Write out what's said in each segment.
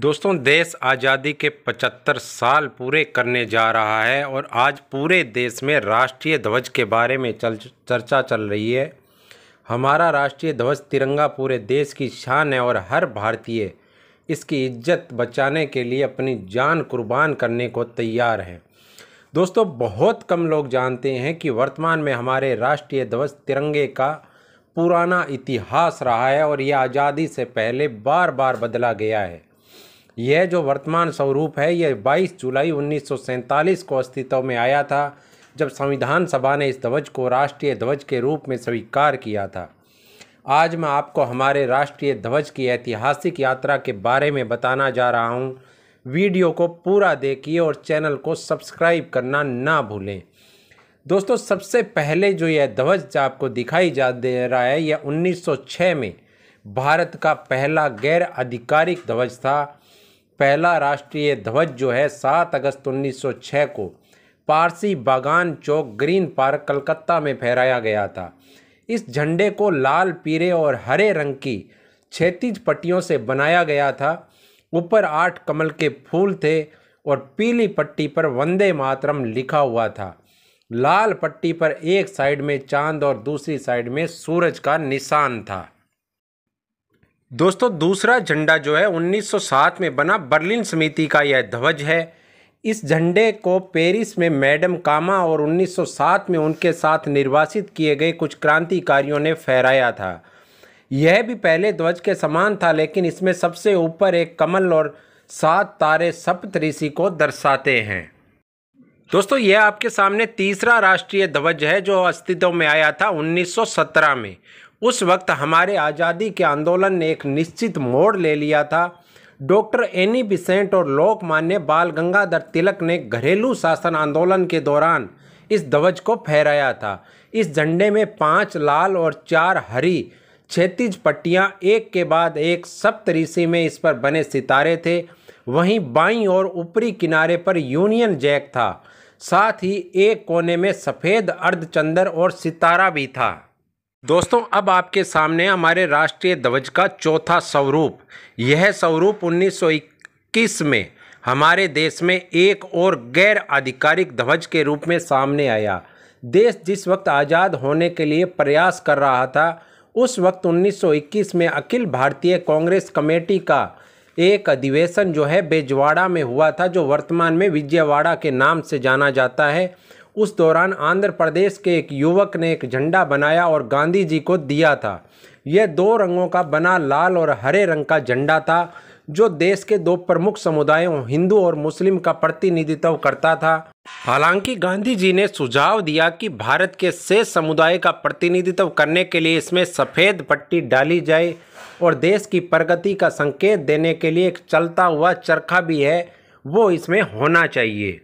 दोस्तों देश आज़ादी के 75 साल पूरे करने जा रहा है और आज पूरे देश में राष्ट्रीय ध्वज के बारे में चल चर्चा चल रही है हमारा राष्ट्रीय ध्वज तिरंगा पूरे देश की शान है और हर भारतीय इसकी इज्जत बचाने के लिए अपनी जान कुर्बान करने को तैयार है दोस्तों बहुत कम लोग जानते हैं कि वर्तमान में हमारे राष्ट्रीय ध्वज तिरंगे का पुराना इतिहास रहा है और यह आज़ादी से पहले बार बार बदला गया है यह जो वर्तमान स्वरूप है यह 22 जुलाई उन्नीस को अस्तित्व में आया था जब संविधान सभा ने इस ध्वज को राष्ट्रीय ध्वज के रूप में स्वीकार किया था आज मैं आपको हमारे राष्ट्रीय ध्वज की ऐतिहासिक यात्रा के बारे में बताना जा रहा हूँ वीडियो को पूरा देखिए और चैनल को सब्सक्राइब करना ना भूलें दोस्तों सबसे पहले जो यह ध्वज आपको दिखाई जा दे रहा है यह 1906 में भारत का पहला गैर आधिकारिक ध्वज था पहला राष्ट्रीय ध्वज जो है सात अगस्त 1906 को पारसी बागान चौक ग्रीन पार्क कलकत्ता में फहराया गया था इस झंडे को लाल पीले और हरे रंग की क्षैतिज पट्टियों से बनाया गया था ऊपर आठ कमल के फूल थे और पीली पट्टी पर वंदे मातरम लिखा हुआ था लाल पट्टी पर एक साइड में चांद और दूसरी साइड में सूरज का निशान था दोस्तों दूसरा झंडा जो है 1907 में बना बर्लिन समिति का यह ध्वज है इस झंडे को पेरिस में मैडम कामा और 1907 में उनके साथ निर्वासित किए गए कुछ क्रांतिकारियों ने फहराया था यह भी पहले ध्वज के समान था लेकिन इसमें सबसे ऊपर एक कमल और सात तारे सप्तऋषि को दर्शाते हैं दोस्तों यह आपके सामने तीसरा राष्ट्रीय ध्वज है जो अस्तित्व में आया था 1917 में उस वक्त हमारे आज़ादी के आंदोलन ने एक निश्चित मोड़ ले लिया था डॉक्टर एनी बिसेंट और लोकमान्य बाल गंगाधर तिलक ने घरेलू शासन आंदोलन के दौरान इस ध्वज को फहराया था इस झंडे में पाँच लाल और चार हरी क्षैतिज पट्टियाँ एक के बाद एक सप्तऋषि में इस पर बने सितारे थे वहीं बाईं और ऊपरी किनारे पर यूनियन जैक था साथ ही एक कोने में सफ़ेद अर्धचंद्र और सितारा भी था दोस्तों अब आपके सामने हमारे राष्ट्रीय ध्वज का चौथा स्वरूप यह स्वरूप 1921 में हमारे देश में एक और गैर आधिकारिक ध्वज के रूप में सामने आया देश जिस वक्त आज़ाद होने के लिए प्रयास कर रहा था उस वक्त 1921 में अखिल भारतीय कांग्रेस कमेटी का एक अधिवेशन जो है बेजवाड़ा में हुआ था जो वर्तमान में विजयवाड़ा के नाम से जाना जाता है उस दौरान आंध्र प्रदेश के एक युवक ने एक झंडा बनाया और गांधी जी को दिया था यह दो रंगों का बना लाल और हरे रंग का झंडा था जो देश के दो प्रमुख समुदायों हिंदू और मुस्लिम का प्रतिनिधित्व करता था हालांकि गांधी जी ने सुझाव दिया कि भारत के शेष समुदाय का प्रतिनिधित्व करने के लिए इसमें सफ़ेद पट्टी डाली जाए और देश की प्रगति का संकेत देने के लिए एक चलता हुआ चरखा भी है वो इसमें होना चाहिए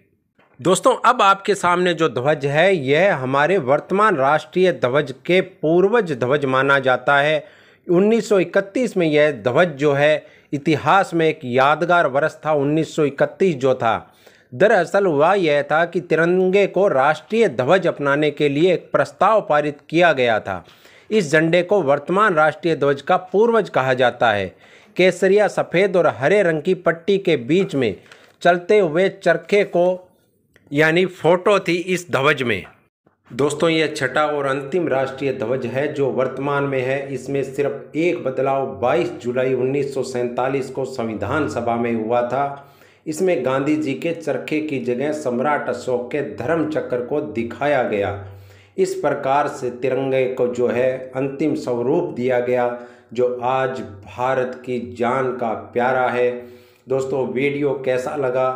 दोस्तों अब आपके सामने जो ध्वज है यह हमारे वर्तमान राष्ट्रीय ध्वज के पूर्वज ध्वज माना जाता है 1931 में यह ध्वज जो है इतिहास में एक यादगार वर्ष था 1931 जो था दरअसल हुआ यह था कि तिरंगे को राष्ट्रीय ध्वज अपनाने के लिए एक प्रस्ताव पारित किया गया था इस झंडे को वर्तमान राष्ट्रीय ध्वज का पूर्वज कहा जाता है केसरिया सफ़ेद और हरे रंग की पट्टी के बीच में चलते हुए चरखे को यानी फोटो थी इस ध्वज में दोस्तों यह छठा और अंतिम राष्ट्रीय ध्वज है जो वर्तमान में है इसमें सिर्फ एक बदलाव 22 जुलाई उन्नीस को संविधान सभा में हुआ था इसमें गांधी जी के चरखे की जगह सम्राट अशोक के धर्म चक्र को दिखाया गया इस प्रकार से तिरंगे को जो है अंतिम स्वरूप दिया गया जो आज भारत की जान का प्यारा है दोस्तों वीडियो कैसा लगा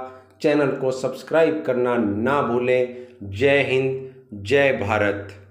चैनल को सब्सक्राइब करना ना भूलें जय हिंद जय भारत